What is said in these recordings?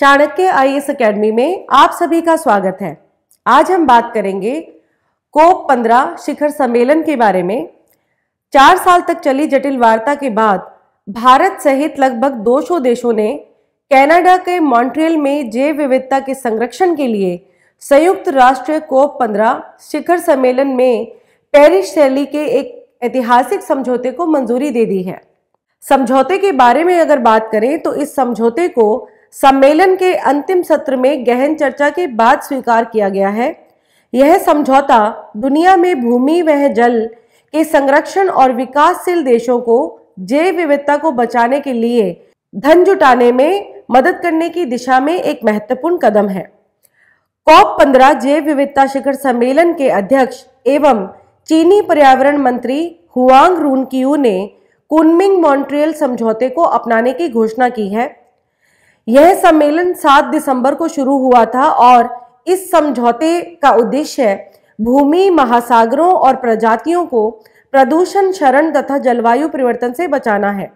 Chanakya I S academy में आप सभी का स्वागत है आज हम बात करेंगे कोप 15 शिखर सम्मेलन के बारे में चार साल तक चली जटिल वार्ता के बाद भारत सहित लगभग 200 देशों ने कनाडा के मॉन्ट्रियल में जैव विविधता के संरक्षण के लिए संयुक्त राष्ट्र कोप पंद्रह शिखर सम्मेलन में पेरिस शैली के एक ऐतिहासिक समझौते को मंजूरी दे दी है समझौते के बारे में अगर बात करें तो इस समझौते को सम्मेलन के अंतिम सत्र में गहन चर्चा के बाद स्वीकार किया गया है यह समझौता दुनिया में भूमि व जल के संरक्षण और विकासशील देशों को जैव विविधता को बचाने के लिए धन जुटाने में मदद करने की दिशा में एक महत्वपूर्ण कदम है कॉप पंद्रह जैव विविधता शिखर सम्मेलन के अध्यक्ष एवं चीनी पर्यावरण मंत्री हुआंग रूनकियू ने कुनमिंग मॉन्ट्रियल समझौते को अपनाने की घोषणा की है यह सम्मेलन 7 दिसंबर को शुरू हुआ था और इस समझौते का उद्देश्य भूमि महासागरों और प्रजातियों को प्रदूषण शरण तथा जलवायु परिवर्तन से बचाना है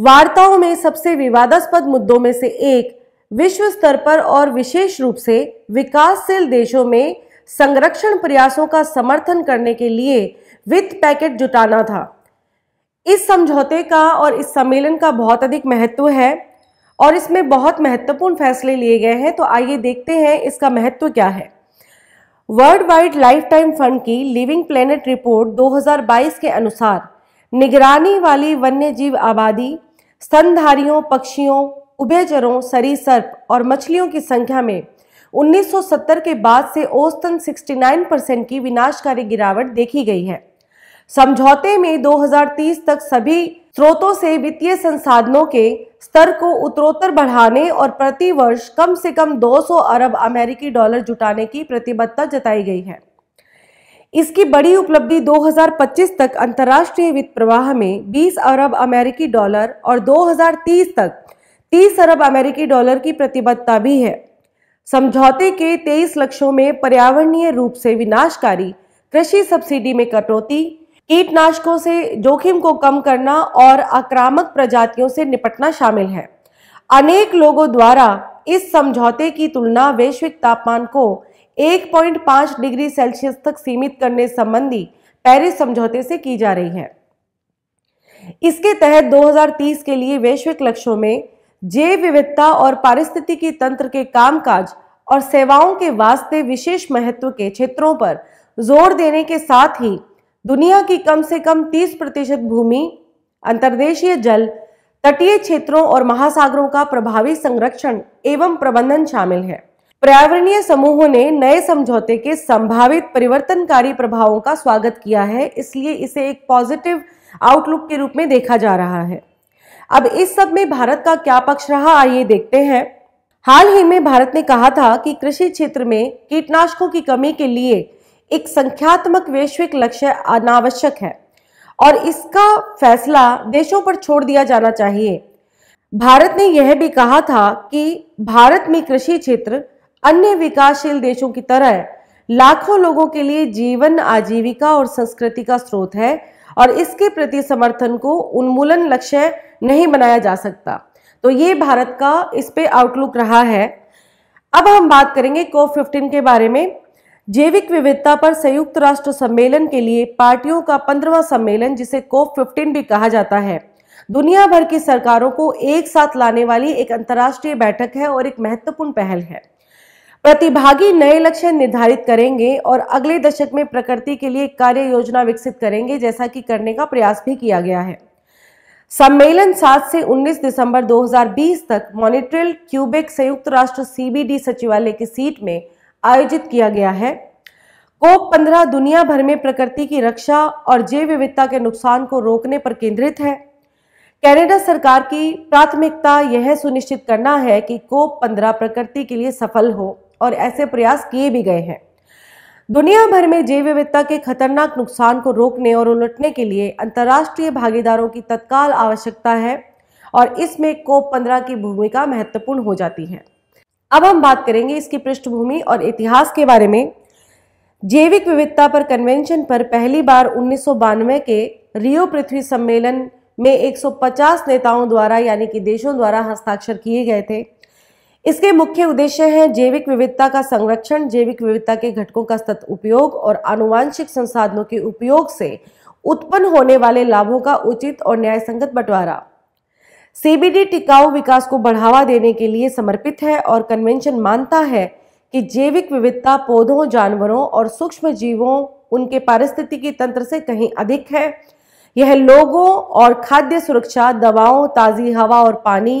वार्ताओं में सबसे विवादास्पद मुद्दों में से एक विश्व स्तर पर और विशेष रूप से विकासशील देशों में संरक्षण प्रयासों का समर्थन करने के लिए वित्त पैकेट जुटाना था इस समझौते का और इस सम्मेलन का बहुत अधिक महत्व है और इसमें बहुत महत्वपूर्ण फैसले लिए गए हैं तो आइए देखते हैं इसका महत्व क्या है world wide life time fund की लिविंग प्लेनेट रिपोर्ट 2022 के अनुसार निगरानी वाली वन्य जीव आबादी स्तनधारियों पक्षियों उभयचरों सरीसर्प और मछलियों की संख्या में 1970 के बाद से औसतन 69 परसेंट की विनाशकारी गिरावट देखी गई है समझौते में 2030 तक सभी स्रोतों से वित्तीय संसाधनों के स्तर को उत्तरोत्तर बढ़ाने और प्रतिवर्ष कम से कम 200 अरब अमेरिकी डॉलर जुटाने की प्रतिबद्धता जताई गई है इसकी बड़ी उपलब्धि 2025 तक अंतर्राष्ट्रीय वित्त प्रवाह में 20 अरब अमेरिकी डॉलर और 2030 तक 30 अरब अमेरिकी डॉलर की प्रतिबद्धता भी है समझौते के 23 लक्ष्यों में पर्यावरणीय रूप से विनाशकारी कृषि सब्सिडी में कटौती कीटनाशकों से जोखिम को कम करना और आक्रामक प्रजातियों से निपटना शामिल है अनेक लोगों द्वारा इस समझौते की तुलना वैश्विक तापमान को 1.5 डिग्री सेल्सियस तक सीमित करने संबंधी पेरिस समझौते से की जा रही है इसके तहत 2030 के लिए वैश्विक लक्ष्यों में जैव विविधता और पारिस्थितिकी तंत्र के कामकाज और सेवाओं के वास्ते विशेष महत्व के क्षेत्रों पर जोर देने के साथ ही दुनिया की कम से कम 30 प्रतिशत भूमि अंतर्देशीय जल तटीय क्षेत्रों और महासागरों का प्रभावी संरक्षण एवं प्रबंधन शामिल है पर्यावरणीय समूहों ने नए समझौते के संभावित परिवर्तनकारी प्रभावों का स्वागत किया है इसलिए इसे एक पॉजिटिव आउटलुक के रूप में देखा जा रहा है अब इस सब में भारत का क्या पक्ष रहा आइए देखते हैं हाल ही में भारत ने कहा था कि कृषि क्षेत्र में कीटनाशकों की कमी के लिए एक संख्यात्मक वैश्विक लक्ष्य अनावश्यक है और इसका फैसला देशों पर छोड़ दिया जाना चाहिए भारत ने यह भी कहा था कि भारत में कृषि क्षेत्र अन्य विकासशील देशों की तरह लाखों लोगों के लिए जीवन आजीविका और संस्कृति का स्रोत है और इसके प्रति समर्थन को उन्मूलन लक्ष्य नहीं बनाया जा सकता तो ये भारत का इस पे आउटलुक रहा है अब हम बात करेंगे कोव फिफ्टीन के बारे में जैविक विविधता पर संयुक्त राष्ट्र सम्मेलन के लिए पार्टियों का पंद्रवा सम्मेलन जिसे कोप फिफ्टीन भी कहा जाता है दुनिया भर की सरकारों को एक साथ लाने वाली एक अंतर्राष्ट्रीय बैठक है और एक महत्वपूर्ण पहल है प्रतिभागी नए लक्ष्य निर्धारित करेंगे और अगले दशक में प्रकृति के लिए कार्य योजना विकसित करेंगे जैसा कि करने का प्रयास भी किया गया है सम्मेलन 7 से 19 दिसंबर 2020 तक मॉनिट्रियल क्यूबेक संयुक्त राष्ट्र सीबीडी सचिवालय की सीट में आयोजित किया गया है कोप 15 दुनिया भर में प्रकृति की रक्षा और जैव विविधता के नुकसान को रोकने पर केंद्रित है कनाडा सरकार की प्राथमिकता यह सुनिश्चित करना है कि कोप 15 प्रकृति के लिए सफल हो और ऐसे प्रयास किए भी गए हैं दुनिया भर में जैव विविधता के खतरनाक नुकसान को रोकने और उलटने के लिए अंतर्राष्ट्रीय भागीदारों की तत्काल आवश्यकता है और इसमें कोप 15 की भूमिका महत्वपूर्ण हो जाती है अब हम बात करेंगे इसकी पृष्ठभूमि और इतिहास के बारे में जैविक विविधता पर कन्वेंशन पर पहली बार उन्नीस के रियो पृथ्वी सम्मेलन में 150 नेताओं द्वारा यानी कि देशों द्वारा हस्ताक्षर किए गए थे इसके मुख्य उद्देश्य हैं जैविक विविधता का संरक्षण जैविक विविधता के घटकों का सतत उपयोग और आनुवांशिक संसाधनों के उपयोग से उत्पन्न होने वाले लाभों का उचित और न्यायसंगत बंटवारा सीबीडी टिकाऊ विकास को बढ़ावा देने के लिए समर्पित है और कन्वेंशन मानता है कि जैविक विविधता पौधों जानवरों और सूक्ष्म जीवों उनके पारिस्थितिकी तंत्र से कहीं अधिक है यह लोगों और खाद्य सुरक्षा दवाओं ताज़ी हवा और पानी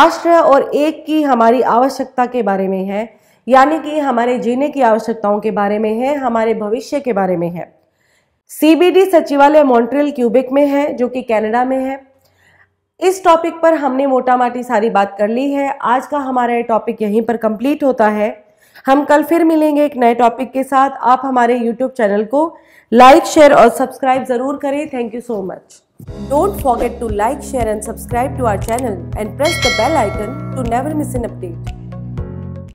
आश्रय और एक की हमारी आवश्यकता के बारे में है यानी कि हमारे जीने की आवश्यकताओं के बारे में है हमारे भविष्य के बारे में है सीबीडी सचिवालय मॉन्ट्रियल क्यूबिक में है जो कि कनाडा में है इस टॉपिक पर हमने मोटा माटी सारी बात कर ली है आज का हमारा ये टॉपिक यहीं पर कंप्लीट होता है हम कल फिर मिलेंगे एक नए टॉपिक के साथ आप हमारे यूट्यूब चैनल को लाइक शेयर और सब्सक्राइब ज़रूर करें thank you so much don't forget to like share and subscribe to our channel and press the bell icon to never miss an update